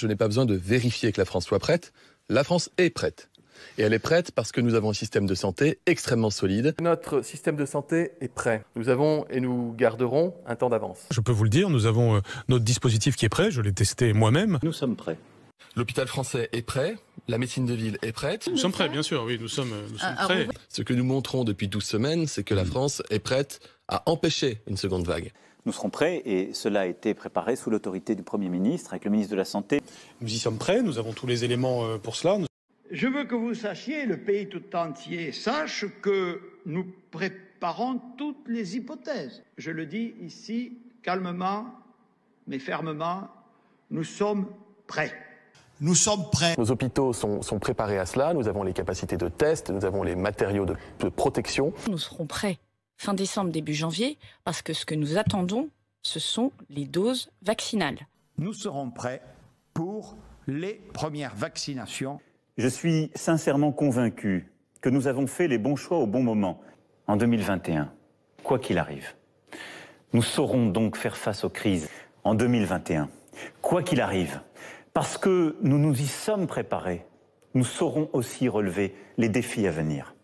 Je n'ai pas besoin de vérifier que la France soit prête. La France est prête. Et elle est prête parce que nous avons un système de santé extrêmement solide. Notre système de santé est prêt. Nous avons et nous garderons un temps d'avance. Je peux vous le dire, nous avons euh, notre dispositif qui est prêt. Je l'ai testé moi-même. Nous sommes prêts. L'hôpital français est prêt, la médecine de ville est prête. Nous sommes prêts, bien sûr, oui, nous sommes, euh, nous ah, sommes ah, prêts. Ce que nous montrons depuis 12 semaines, c'est que la mm. France est prête à empêcher une seconde vague. Nous serons prêts et cela a été préparé sous l'autorité du Premier ministre avec le ministre de la Santé. Nous y sommes prêts, nous avons tous les éléments euh, pour cela. Je veux que vous sachiez, le pays tout entier sache que nous préparons toutes les hypothèses. Je le dis ici calmement mais fermement, nous sommes prêts. Nous sommes prêts. Nos hôpitaux sont, préparés à cela, nous avons les capacités de test, nous avons les matériaux de protection. Nous serons prêts fin décembre, début janvier, parce que ce que nous attendons, ce sont les doses vaccinales. Nous serons prêts pour les premières vaccinations. Je suis sincèrement convaincu que nous avons fait les bons choix au bon moment, en 2021, quoi qu'il arrive. Nous saurons donc faire face aux crises en 2021, quoi qu'il arrive, parce que nous nous y sommes préparés. Nous saurons aussi relever les défis à venir.